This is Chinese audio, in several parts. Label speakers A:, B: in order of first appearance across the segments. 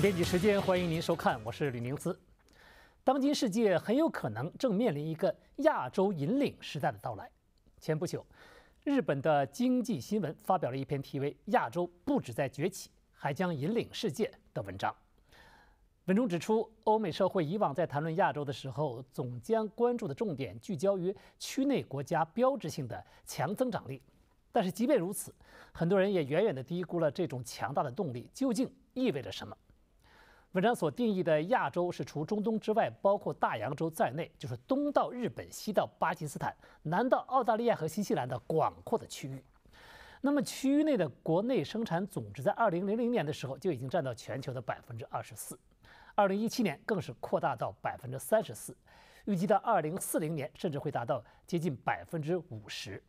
A: 编辑时间，欢迎您收看，我是吕明思。当今世界很有可能正面临一个亚洲引领时代的到来。前不久，日本的经济新闻发表了一篇题为《亚洲不止在崛起，还将引领世界》的文章。文中指出，欧美社会以往在谈论亚洲的时候，总将关注的重点聚焦于区内国家标志性的强增长力。但是，即便如此，很多人也远远的低估了这种强大的动力究竟意味着什么。本章所定义的亚洲是除中东之外，包括大洋洲在内，就是东到日本，西到巴基斯坦，南到澳大利亚和新西兰的广阔的区域。那么，区域内的国内生产总值在二零零零年的时候就已经占到全球的百分之二十四，二零一七年更是扩大到百分之三十四，预计到二零四零年甚至会达到接近百分之五十。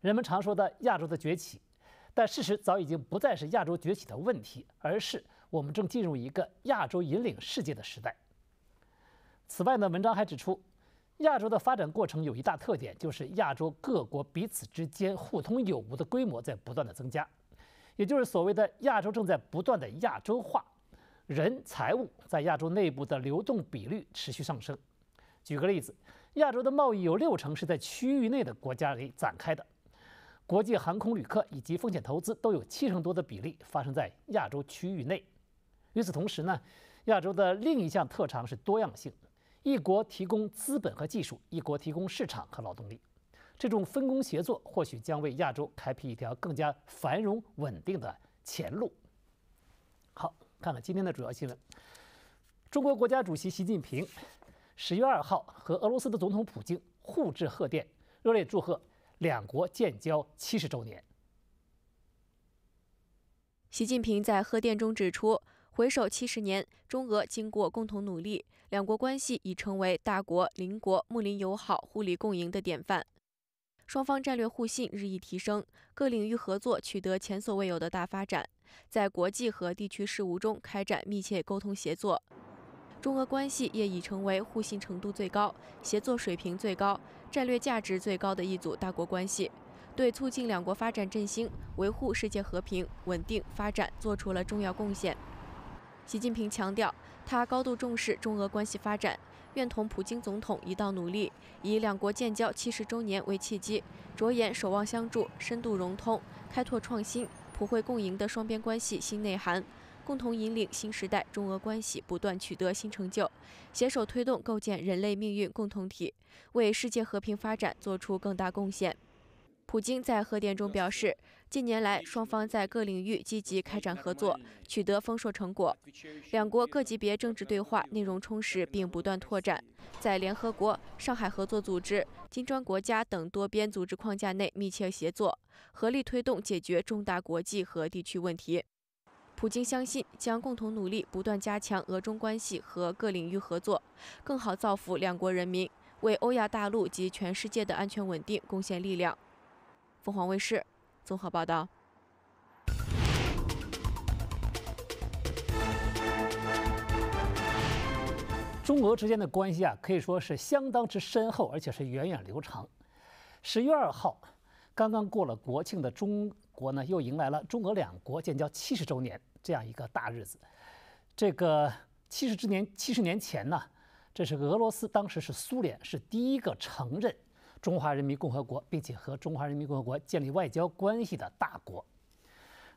A: 人们常说的亚洲的崛起，但事实早已经不再是亚洲崛起的问题，而是。我们正进入一个亚洲引领世界的时代。此外呢，文章还指出，亚洲的发展过程有一大特点，就是亚洲各国彼此之间互通有无的规模在不断的增加，也就是所谓的亚洲正在不断的亚洲化，人财物在亚洲内部的流动比率持续上升。举个例子，亚洲的贸易有六成是在区域内的国家里展开的，国际航空旅客以及风险投资都有七成多的比例发生在亚洲区域内。与此同时呢，亚洲的另一项特长是多样性，一国提供资本和技术，一国提供市场和劳动力，这种分工协作或许将为亚洲开辟一条更加繁荣稳定的前路。好，看看今天的主要新闻，中国国家主席习近平十月二号和俄罗斯的总统普京互致贺电，热烈祝贺两国建交七十周年。
B: 习近平在贺电中指出。回首七十年，中俄经过共同努力，两国关系已成为大国邻国睦邻友好、互利共赢的典范。双方战略互信日益提升，各领域合作取得前所未有的大发展，在国际和地区事务中开展密切沟通协作，中俄关系也已成为互信程度最高、协作水平最高、战略价值最高的一组大国关系，对促进两国发展振兴、维护世界和平稳定发展作出了重要贡献。习近平强调，他高度重视中俄关系发展，愿同普京总统一道努力，以两国建交七十周年为契机，着眼守望相助、深度融通、开拓创新、普惠共赢的双边关系新内涵，共同引领新时代中俄关系不断取得新成就，携手推动构建人类命运共同体，为世界和平发展作出更大贡献。普京在贺电中表示。近年来，双方在各领域积极开展合作，取得丰硕成果。两国各级别政治对话内容充实，并不断拓展，在联合国、上海合作组织、金砖国家等多边组织框架内密切协作，合力推动解决重大国际和地区问题。普京相信，将共同努力，不断加强俄中关系和各领域合作，更好造福两国人民，为欧亚大陆及全世界的安全稳定贡献力量。凤凰卫视。综合报道，
A: 中俄之间的关系啊，可以说是相当之深厚，而且是源远流长。十月二号，刚刚过了国庆的中国呢，又迎来了中俄两国建交七十周年这样一个大日子。这个七十之年，七十年前呢，这是俄罗斯当时是苏联，是第一个承认。中华人民共和国，并且和中华人民共和国建立外交关系的大国，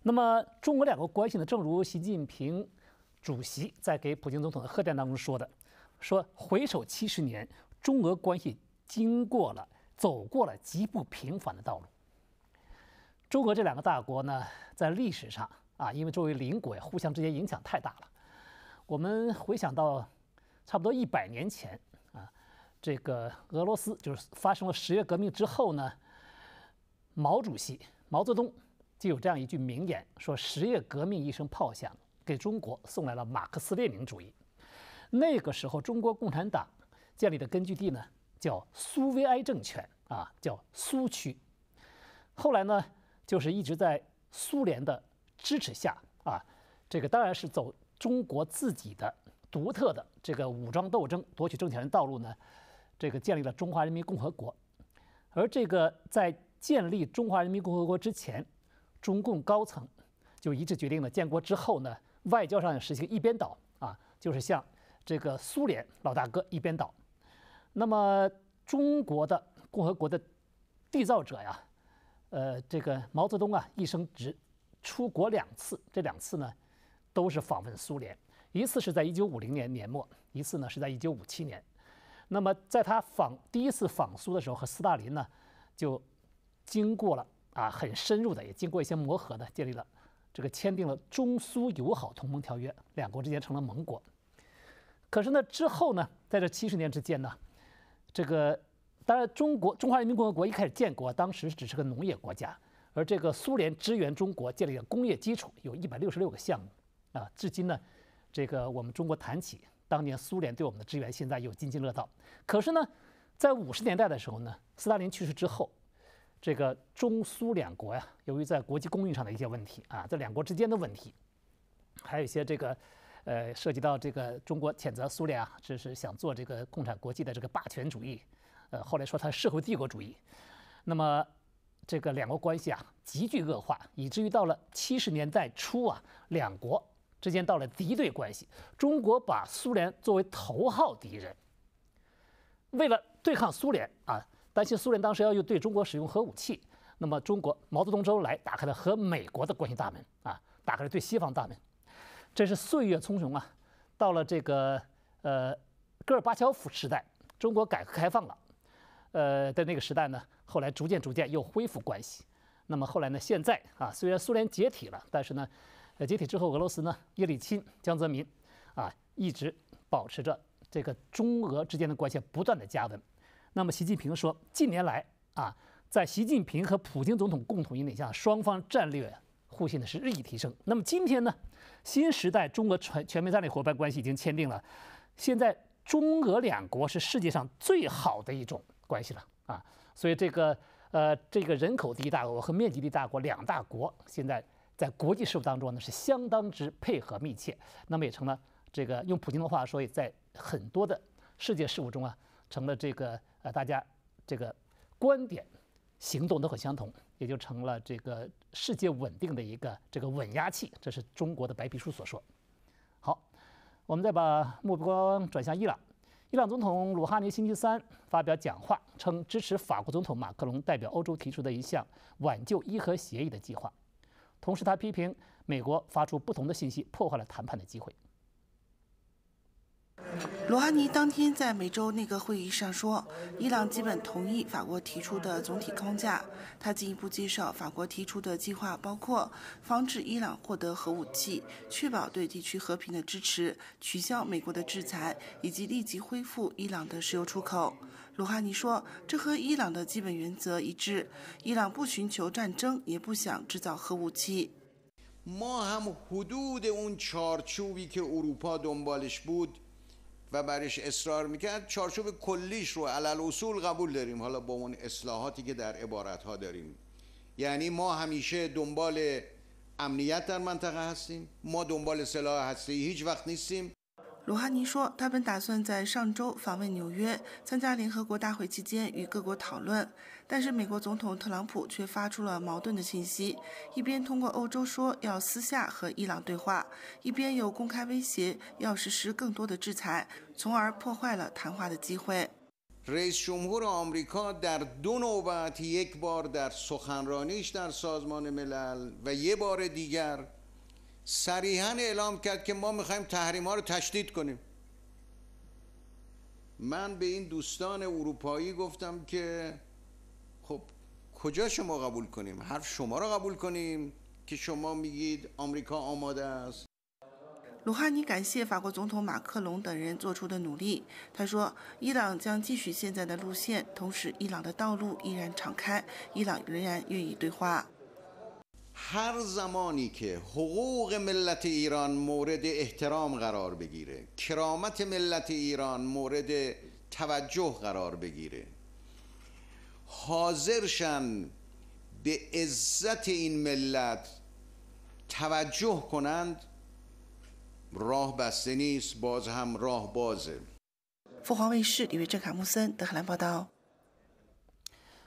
A: 那么中俄两国关系呢？正如习近平主席在给普京总统的贺电当中说的：“说回首七十年，中俄关系经过了、走过了极不平凡的道路。”中俄这两个大国呢，在历史上啊，因为作为邻国呀，互相之间影响太大了。我们回想到差不多一百年前。这个俄罗斯就是发生了十月革命之后呢，毛主席毛泽东就有这样一句名言，说十月革命一声炮响，给中国送来了马克思列宁主义。那个时候，中国共产党建立的根据地呢，叫苏维埃政权啊，叫苏区。后来呢，就是一直在苏联的支持下啊，这个当然是走中国自己的独特的这个武装斗争夺取政权的道路呢。这个建立了中华人民共和国，而这个在建立中华人民共和国之前，中共高层就一致决定了，建国之后呢，外交上实行一边倒啊，就是像这个苏联老大哥一边倒。那么中国的共和国的缔造者呀，呃，这个毛泽东啊，一生只出国两次，这两次呢，都是访问苏联，一次是在一九五零年年末，一次呢是在一九五七年。那么在他访第一次访苏的时候，和斯大林呢，就经过了啊很深入的，也经过一些磨合的，建立了这个签订了中苏友好同盟条约，两国之间成了盟国。可是呢，之后呢，在这七十年之间呢，这个当然中国中华人民共和国一开始建国，当时只是个农业国家，而这个苏联支援中国建立了工业基础，有一百六十六个项目啊，至今呢，这个我们中国谈起。当年苏联对我们的支援，现在又津津乐道。可是呢，在五十年代的时候呢，斯大林去世之后，这个中苏两国呀，由于在国际供应上的一些问题啊，在两国之间的问题，还有一些这个，呃，涉及到这个中国谴责苏联啊，这是想做这个共产国际的这个霸权主义，呃，后来说他是社会帝国主义，那么这个两国关系啊急剧恶化，以至于到了七十年代初啊，两国。之间到了敌对关系，中国把苏联作为头号敌人。为了对抗苏联啊，担心苏联当时要用对中国使用核武器，那么中国毛泽东、周恩来打开了和美国的关系大门啊，打开了对西方大门。这是岁月匆匆啊，到了这个呃戈尔巴乔夫时代，中国改革开放了，呃，的那个时代呢，后来逐渐逐渐又恢复关系。那么后来呢，现在啊，虽然苏联解体了，但是呢。呃，解体之后，俄罗斯呢，叶利钦、江泽民，啊，一直保持着这个中俄之间的关系不断的加温。那么习近平说，近年来啊，在习近平和普京总统共同引领下，双方战略互信呢是日益提升。那么今天呢，新时代中俄全全面战略伙伴关系已经签订了。现在中俄两国是世界上最好的一种关系了啊。所以这个呃，这个人口第一大国和面积第一大国两大国现在。在国际事务当中呢，是相当之配合密切，那么也成了这个用普京的话说，也在很多的世界事务中啊，成了这个呃大家这个观点、行动都很相同，也就成了这个世界稳定的一个这个稳压器。这是中国的白皮书所说。好，我们再把目光转向伊朗，伊朗总统鲁哈尼星期三发表讲话，称支持法国总统马克龙代表欧洲提出的一项挽救伊核协议的计划。同时，他批评美国发出不同的信息，破坏了谈判的机会。罗
C: 哈尼当天在美洲那个会议上说，伊朗基本同意法国提出的总体框架。他进一步介绍，法国提出的计划包括防止伊朗获得核武器、确保对地区和平的支持、取消美国的制裁，以及立即恢复伊朗的石油出口。ما
D: هم حدود اون چارچوبی که اروپا دنبالش بود و برش اصرار میکرد چارچوب کلیش رو علال اصول قبول داریم حالا با اون اصلاحاتی که در عبارت ها داریم یعنی ما همیشه دنبال امنیت در منطقه هستیم ما دنبال سلاح هستی هیچ وقت نیستیم
C: 鲁哈尼说，他本打算在上周访问纽约参加联合国大会期间与各国讨论，但是美国总统特朗普却发出了矛盾的信息：一边通过欧洲说要私下和伊朗对话，一边又公开威胁要实施更多的制裁，从而破坏了谈话的机会。
D: صریحا اعلام کرد که ما میخوایم تحریم ها رو تشدید کنیم من به این دوستان اروپایی گفتم که خب کجا شما قبول کنیم حرف شما رو قبول کنیم که شما میگید آمریکا آماده است
C: 鲁哈尼感谢法国总统马克龙等人做出的努力。他说：“伊朗将继续现在的路线，同时伊朗的道路依然敞开，伊朗仍然愿意对话。”
D: هر زمانی که حقوق ملت ایران مورد احترام قرار بگیره کرامت ملت ایران مورد توجه قرار بگیره حاضرشن به عزت این ملت توجه کنند راه بسته نیست باز هم راه بازه
A: باداو.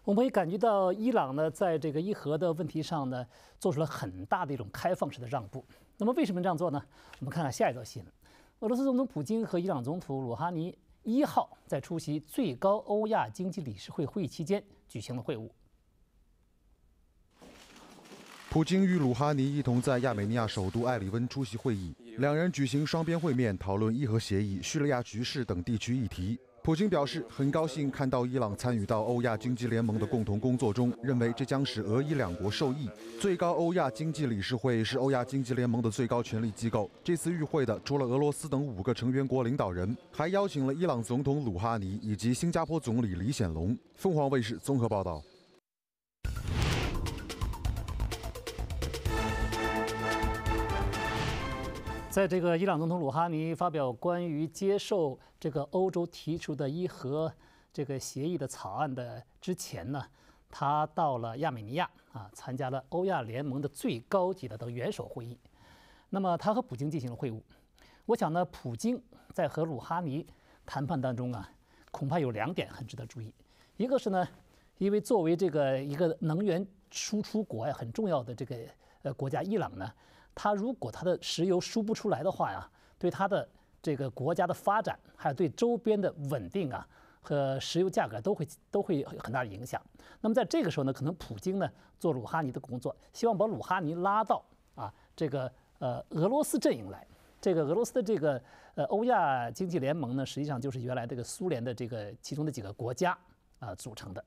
A: 我们也感觉到，伊朗呢，在这个伊核的问题上呢，做出了很大的一种开放式的让步。那么，为什么这样做呢？我们看看下一则新闻：俄罗斯总统普京和伊朗总统鲁哈尼一号在出席最高欧亚经济理事会会议期间举行了会晤。
E: 普京与鲁哈尼一同在亚美尼亚首都埃里温出席会议，两人举行双边会面，讨论伊核协议、叙利亚局势等地区议题。普京表示，很高兴看到伊朗参与到欧亚经济联盟的共同工作中，认为这将使俄伊两国受益。最高欧亚经济理事会是欧亚经济联盟的最高权力机构。这次与会的除了俄罗斯等五个成员国领导人，还邀请了伊朗总统鲁哈尼以及新加坡总理李显龙。凤凰卫视综合报道。
A: 在这个伊朗总统鲁哈尼发表关于接受这个欧洲提出的伊核这个协议的草案的之前呢，他到了亚美尼亚啊，参加了欧亚联盟的最高级的的元首会议。那么他和普京进行了会晤。我想呢，普京在和鲁哈尼谈判当中啊，恐怕有两点很值得注意。一个是呢，因为作为这个一个能源输出国呀，很重要的这个呃国家伊朗呢。他如果他的石油输不出来的话呀，对他的这个国家的发展，还有对周边的稳定啊，和石油价格都会都会有很大的影响。那么在这个时候呢，可能普京呢做鲁哈尼的工作，希望把鲁哈尼拉到啊这个呃俄罗斯阵营来。这个俄罗斯的这个呃欧亚经济联盟呢，实际上就是原来这个苏联的这个其中的几个国家啊组成的。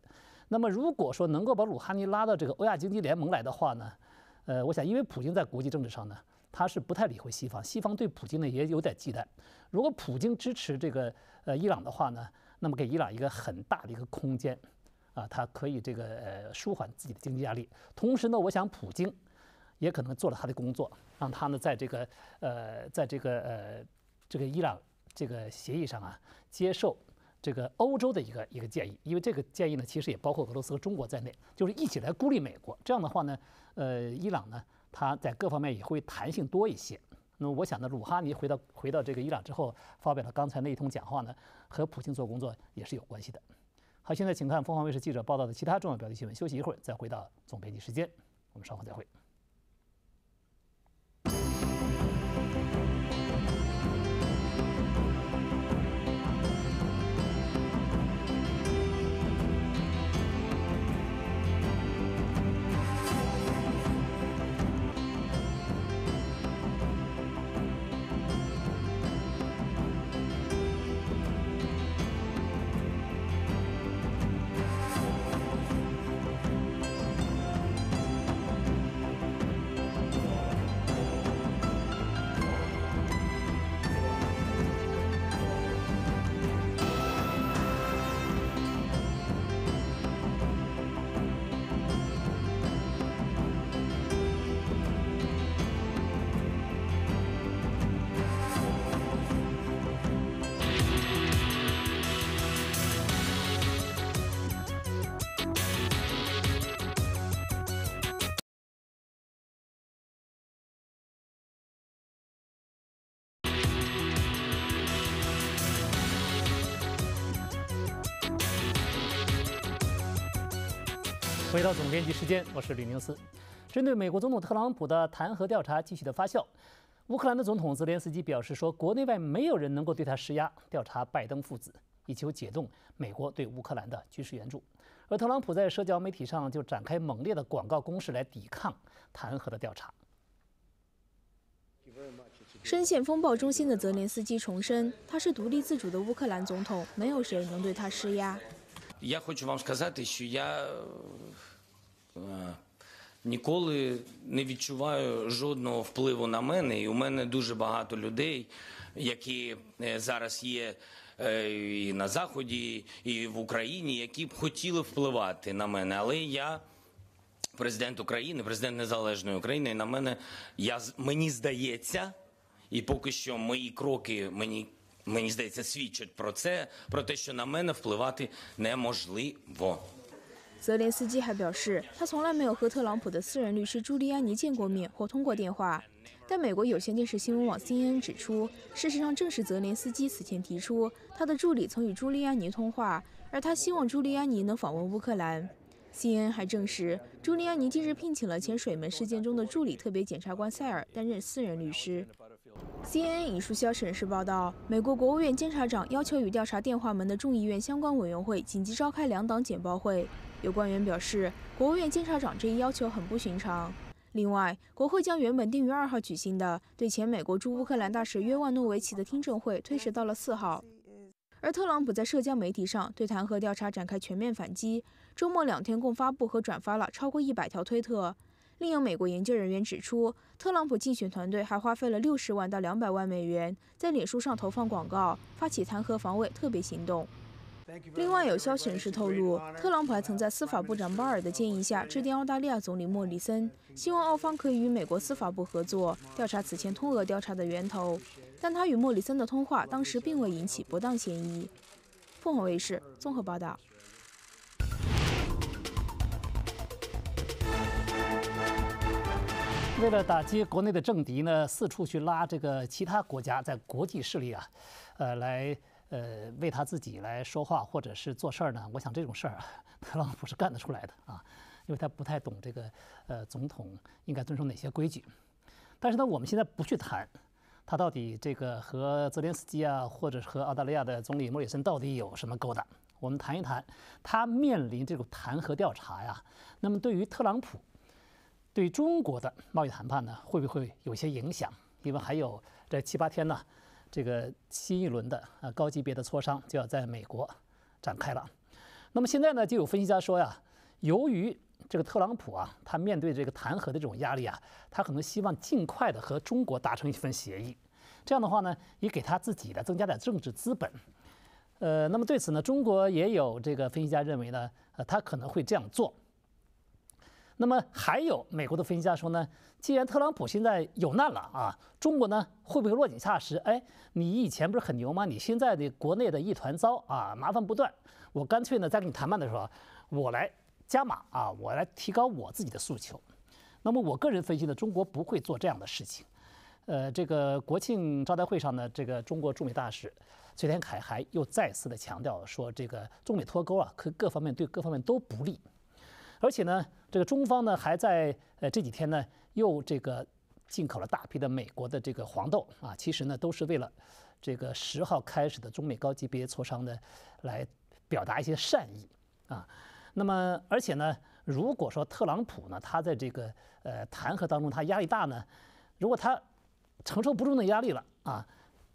A: 那么如果说能够把鲁哈尼拉到这个欧亚经济联盟来的话呢？呃，我想，因为普京在国际政治上呢，他是不太理会西方，西方对普京呢也有点忌惮。如果普京支持这个呃伊朗的话呢，那么给伊朗一个很大的一个空间，啊，他可以这个呃舒缓自己的经济压力。同时呢，我想普京也可能做了他的工作，让他呢在这个呃在这个呃这个伊朗这个协议上啊接受这个欧洲的一个一个建议，因为这个建议呢其实也包括俄罗斯和中国在内，就是一起来孤立美国。这样的话呢。呃，伊朗呢，它在各方面也会弹性多一些。那么我想呢，鲁哈尼回到回到这个伊朗之后，发表了刚才那一通讲话呢，和普京做工作也是有关系的。好，现在请看凤凰卫视记者报道的其他重要标题新闻。休息一会儿再回到总编辑时间，我们稍后再会。回到总编辑时间，我是吕宁思。针对美国总统特朗普的弹劾调查继续的发酵，乌克兰的总统泽连斯基表示说，国内外没有人能够对他施压，调查拜登父子，以求解冻美国对乌克兰的军事援助。而特朗普在社交媒体上就展开猛烈的广告攻势来抵抗弹劾的调查。
F: 深陷风暴中心的泽连斯基重申，他是独立自主的乌克兰总统，没有谁能对他施压。
A: Я хочу вам сказати, що я е, ніколи не відчуваю жодного впливу на мене. І у мене дуже багато людей, які е, зараз є е, і на Заході, і в Україні, які б хотіли впливати на мене. Але я президент України, президент Незалежної України, і на мене я мені здається, і поки що мої кроки мені.
F: 泽连斯基还表示，他从来没有和特朗普的私人律师朱利安尼见过面或通过电话。但美国有线电视新闻网 CNN 指出，事实上正是泽连斯基此前提出，他的助理曾与朱利安尼通话，而他希望朱利安尼能访问乌克兰。CNN 还证实，朱利安尼近日聘请了前水门事件中的助理特别检察官塞尔担任私人律师。CNN 引述消息人士报道，美国国务院监察长要求与调查“电话门”的众议院相关委员会紧急召开两党简报会。有官员表示，国务院监察长这一要求很不寻常。另外，国会将原本定于二号举行的对前美国驻乌克兰大使约万诺维奇的听证会推迟到了四号。而特朗普在社交媒体上对弹劾调查展开全面反击，周末两天共发布和转发了超过一百条推特。另有美国研究人员指出，特朗普竞选团队还花费了六十万到两百万美元在脸书上投放广告，发起弹劾防卫特别行动。另外，有消息人士透露，特朗普还曾在司法部长巴尔的建议下致电澳大利亚总理莫里森，希望澳方可以与美国司法部合作调查此前通俄调查的源头。但他与莫里森的通话当时并未引起不当嫌疑。
A: 凤凰卫视综合报道。为了打击国内的政敌呢，四处去拉这个其他国家在国际势力啊，呃，来呃为他自己来说话或者是做事儿呢，我想这种事儿啊，特朗普是干得出来的啊，因为他不太懂这个呃总统应该遵守哪些规矩。但是呢，我们现在不去谈他到底这个和泽连斯基啊，或者是和澳大利亚的总理莫里森到底有什么勾搭，我们谈一谈他面临这种弹劾调查呀。那么对于特朗普。对中国的贸易谈判呢，会不会有些影响？因为还有这七八天呢，这个新一轮的呃高级别的磋商就要在美国展开了。那么现在呢，就有分析家说呀，由于这个特朗普啊，他面对这个弹劾的这种压力啊，他可能希望尽快的和中国达成一份协议，这样的话呢，也给他自己的增加点政治资本。呃，那么对此呢，中国也有这个分析家认为呢，呃，他可能会这样做。那么还有美国的分析家说呢，既然特朗普现在有难了啊，中国呢会不会落井下石？哎，你以前不是很牛吗？你现在的国内的一团糟啊，麻烦不断。我干脆呢在跟你谈判的时候，我来加码啊，我来提高我自己的诉求。那么我个人分析呢，中国不会做这样的事情。呃，这个国庆招待会上呢，这个中国驻美大使崔天凯还又再次的强调说，这个中美脱钩啊，可各方面对各方面都不利。而且呢，这个中方呢还在呃这几天呢又这个进口了大批的美国的这个黄豆啊，其实呢都是为了这个十号开始的中美高级别磋商呢来表达一些善意啊。那么而且呢，如果说特朗普呢他在这个呃弹劾当中他压力大呢，如果他承受不住那压力了啊，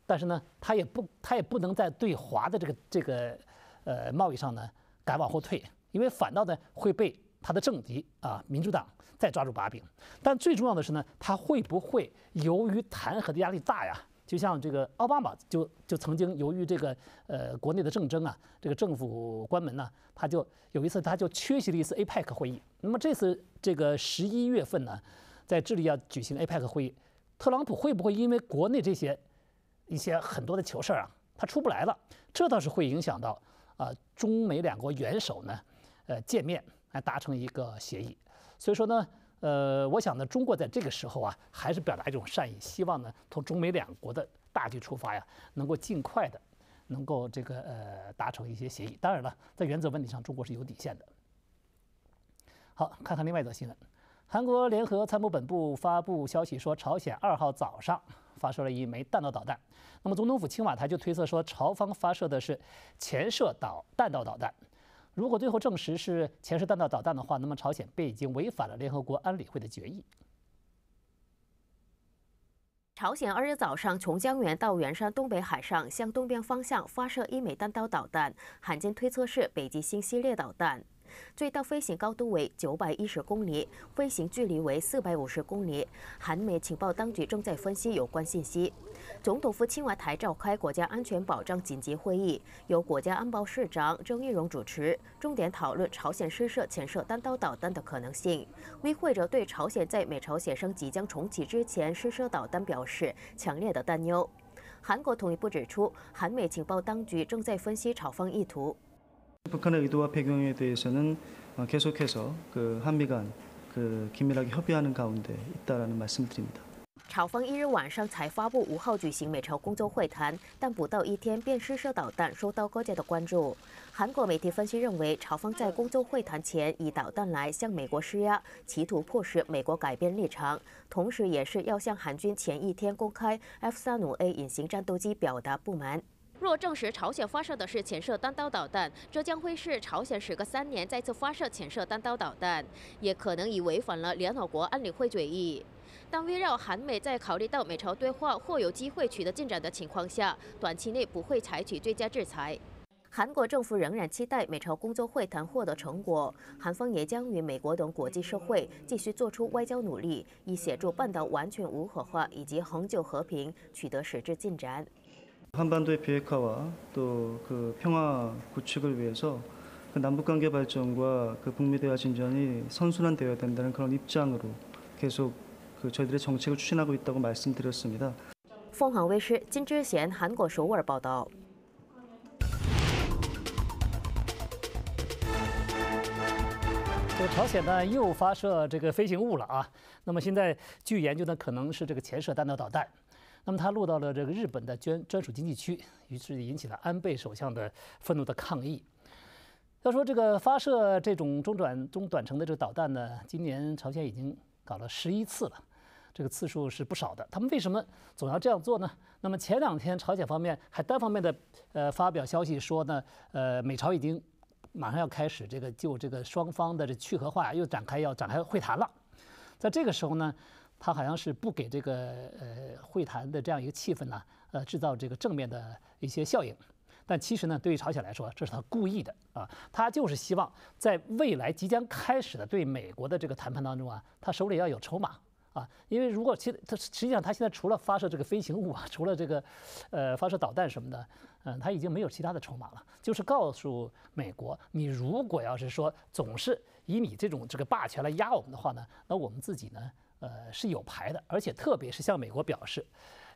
A: 但是呢他也不他也不能在对华的这个这个呃贸易上呢敢往后退，因为反倒呢会被。他的政敌啊，民主党再抓住把柄。但最重要的是呢，他会不会由于弹劾的压力大呀？就像这个奥巴马，就就曾经由于这个呃国内的政争啊，这个政府关门呢，他就有一次他就缺席了一次 APEC 会议。那么这次这个十一月份呢，在智利要举行 APEC 会议，特朗普会不会因为国内这些一些很多的球事儿啊，他出不来了？这倒是会影响到啊中美两国元首呢，呃见面。达成一个协议，所以说呢，呃，我想呢，中国在这个时候啊，还是表达一种善意，希望呢，从中美两国的大局出发呀，能够尽快的，能够这个呃达成一些协议。当然了，在原则问题上，中国是有底线的。好，看看另外一则新闻，韩国联合参谋本部发布消息说，朝鲜二号早上发射了一枚弹道导弹。那么，总统府青瓦台就推测说，朝方发射的是潜射导弹道导弹。如果最后证实是潜射弹道导弹的话，那么朝鲜便已经违反了联合国安理会的决议。
G: 朝鲜二日早上从江原到元山东北海上向东边方向发射一枚弹道导弹，罕见推测是北极星系列导弹。最大飞行高度为九百一十公里，飞行距离为四百五十公里。韩美情报当局正在分析有关信息。总统府青瓦台召开国家安全保障紧急会议，由国家安保室长郑义荣主持，重点讨论朝鲜试射潜射单刀导弹的可能性。与会者对朝鲜在美朝协商即将重启之前试射导弹表示强烈的担忧。韩国统一部指出，韩美情报当局正在分析朝方意图。朝方一日晚上才发布五号举行美朝工作会谈，但不到一天便试射导弹，受到各界的关注。韩国媒体分析认为，朝方在工作会谈前以导弹来向美国施压，企图迫使美国改变立场，同时也是要向韩军前一天公开 F 三五 A 隐形战斗机表达不满。若证实朝鲜发射的是潜射单刀导弹，这将会是朝鲜时隔三年再次发射潜射单刀导弹，也可能已违反了联合国安理会决议。但围绕韩美在考虑到美朝对话或有机会取得进展的情况下，短期内不会采取追加制裁。韩国政府仍然期待美朝工作会谈获得成果，韩方也将与美国等国际社会继续做出外交努力，以协助半岛完全无核化以及恒久和平取得实质进展。
C: 한반도의비핵화와또그평화구축을위해서그남북관계발전과그북미대화진전이선순환되어야된다는그런입장으로계속그저희들의정책을추진하고있다고말씀드렸습니 다。
G: 凤凰卫视金志贤韩国首尔报道。
A: 这个朝鲜呢又发射这个飞行物了啊？那么现在据研究呢可能是这个潜射弹道导弹。那么他落到了这个日本的专专属经济区，于是引起了安倍首相的愤怒的抗议。要说这个发射这种中转中短程的这个导弹呢，今年朝鲜已经搞了十一次了，这个次数是不少的。他们为什么总要这样做呢？那么前两天朝鲜方面还单方面的呃发表消息说呢，呃，美朝已经马上要开始这个就这个双方的这去核化又展开要展开会谈了。在这个时候呢？他好像是不给这个呃会谈的这样一个气氛呢，呃，制造这个正面的一些效应。但其实呢，对于朝鲜来说，这是他故意的啊，他就是希望在未来即将开始的对美国的这个谈判当中啊，他手里要有筹码啊。因为如果其他实际上他现在除了发射这个飞行物啊，除了这个呃发射导弹什么的，嗯，他已经没有其他的筹码了，就是告诉美国，你如果要是说总是以你这种这个霸权来压我们的话呢，那我们自己呢？呃，是有牌的，而且特别是向美国表示，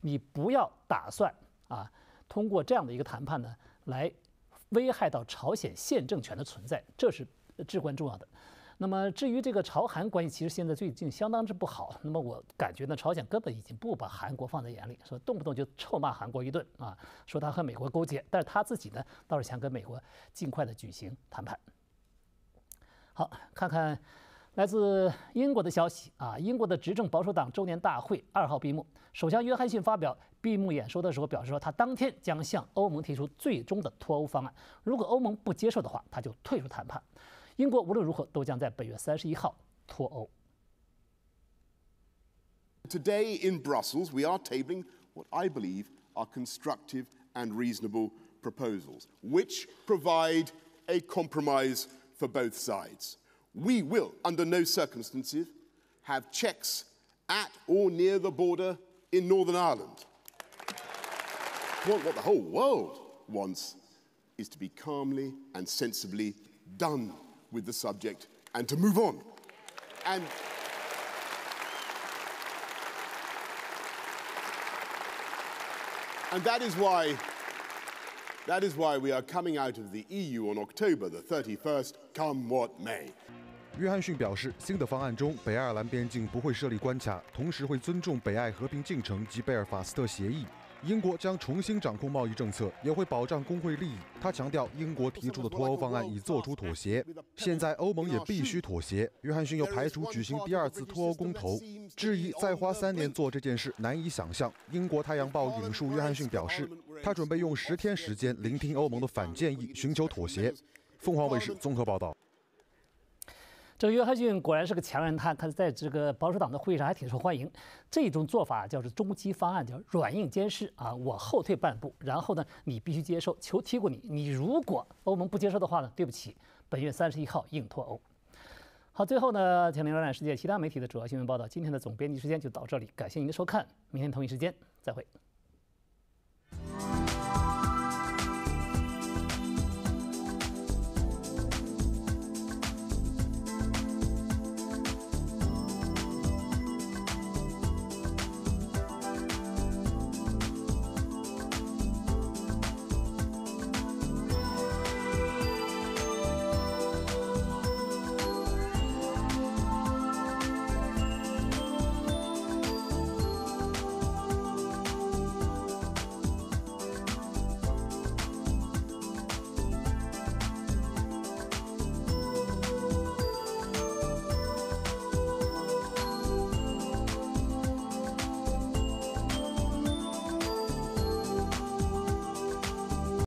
A: 你不要打算啊，通过这样的一个谈判呢，来危害到朝鲜现政权的存在，这是至关重要的。那么，至于这个朝韩关系，其实现在最近相当之不好。那么，我感觉呢，朝鲜根本已经不把韩国放在眼里，说动不动就臭骂韩国一顿啊，说他和美国勾结，但是他自己呢，倒是想跟美国尽快的举行谈判。好，看看。来自英国的消息啊，英国的执政保守党周年大会二号闭幕，首相约翰逊发表闭幕演说的时候表示说，他当天将向欧盟提出最终的脱欧方案，如果欧盟不接受的话，他就退出谈判。英国无论如何都将在本月三十一号脱欧。
G: Today in Brussels, we are tabling what I believe are constructive and reasonable proposals, which provide a compromise for both sides. We will, under no circumstances, have checks at or near the border in Northern Ireland. what the whole world wants is to be calmly and sensibly done with the subject and to move on. And And that is why That is why we are coming out of the EU on October the 31st, come what may.
E: 约翰逊表示，新的方案中，北爱尔兰边境不会设立关卡，同时会尊重北爱和平进程及贝尔法斯特协议。英国将重新掌控贸易政策，也会保障工会利益。他强调，英国提出的脱欧方案已做出妥协，现在欧盟也必须妥协。约翰逊又排除举行第二次脱欧公投，质疑再花三年做这件事难以想象。英国《太阳报》引述约翰逊表示，他准备用十天时间聆听欧盟的反建议，寻求妥协。凤凰卫视综合报道。
A: 这个约翰逊果然是个强人，他他在这个保守党的会议上还挺受欢迎。这种做法叫做中期方案，叫软硬兼施啊。我后退半步，然后呢，你必须接受球踢过你。你如果欧盟不接受的话呢，对不起，本月三十一号硬脱欧。好，最后呢，请您浏览世界其他媒体的主要新闻报道，今天的总编辑时间就到这里，感谢您的收看，明天同一时间再会。